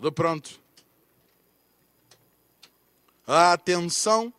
de pronto. A atenção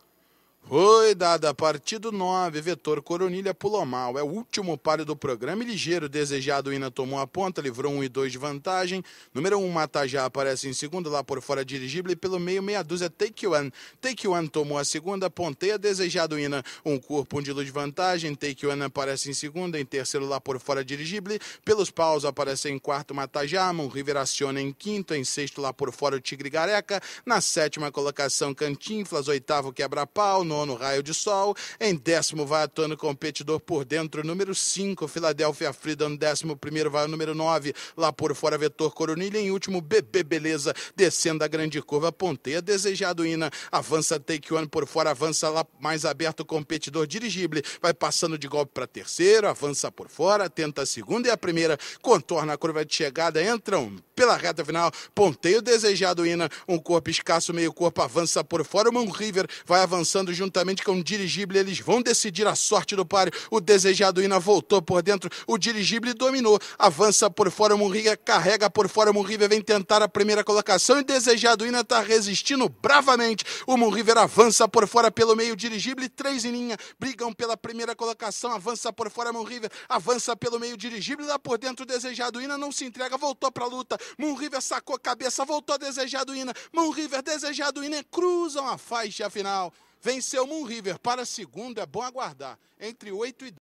Oi, Dada, partido 9, vetor Coronilha pulou mal É o último páreo do programa e ligeiro. Desejado Ina tomou a ponta, livrou 1 e 2 de vantagem. Número 1, Matajá aparece em segundo, lá por fora dirigível e pelo meio meia dúzia Take One. Take One tomou a segunda, ponteia Desejado Ina. Um corpo, um de luz de vantagem. Take One aparece em segunda, em terceiro, lá por fora dirigível. Pelos paus aparece em quarto, Matajá. mão River aciona em quinto, em sexto, lá por fora o Tigre Gareca. Na sétima colocação, Cantinflas. Oitavo, Quebra-Pau. Nono, nono, Raio de Sol. Em décimo vai atuando competidor por dentro, número 5, Filadélfia Frida. No décimo primeiro vai o número 9, lá por fora, Vetor Coronilha. Em último, Bebê Beleza, descendo a grande curva, ponteia Desejado Ina. Avança Take One por fora, avança lá mais aberto, competidor dirigible. Vai passando de golpe para terceiro, avança por fora, tenta a segunda e a primeira, contorna a curva de chegada, entram pela reta final, ponteio Desejado Ina. Um corpo escasso, meio corpo, avança por fora. O Moon River vai avançando junto juntamente com o dirigível, eles vão decidir a sorte do páreo. O desejado Ina voltou por dentro, o dirigível dominou, avança por fora, o carrega por fora, o vem tentar a primeira colocação e o desejado Ina está resistindo bravamente. O Morriga avança por fora pelo meio, dirigível, três em linha, brigam pela primeira colocação, avança por fora, Morriga avança pelo meio, dirigível, lá por dentro, o desejado Ina não se entrega, voltou para a luta. Morriga sacou a cabeça, voltou desejado Ina, Murriver desejado Ina, cruzam a faixa final. Venceu Moon River para a segunda, é bom aguardar, entre 8 e 10.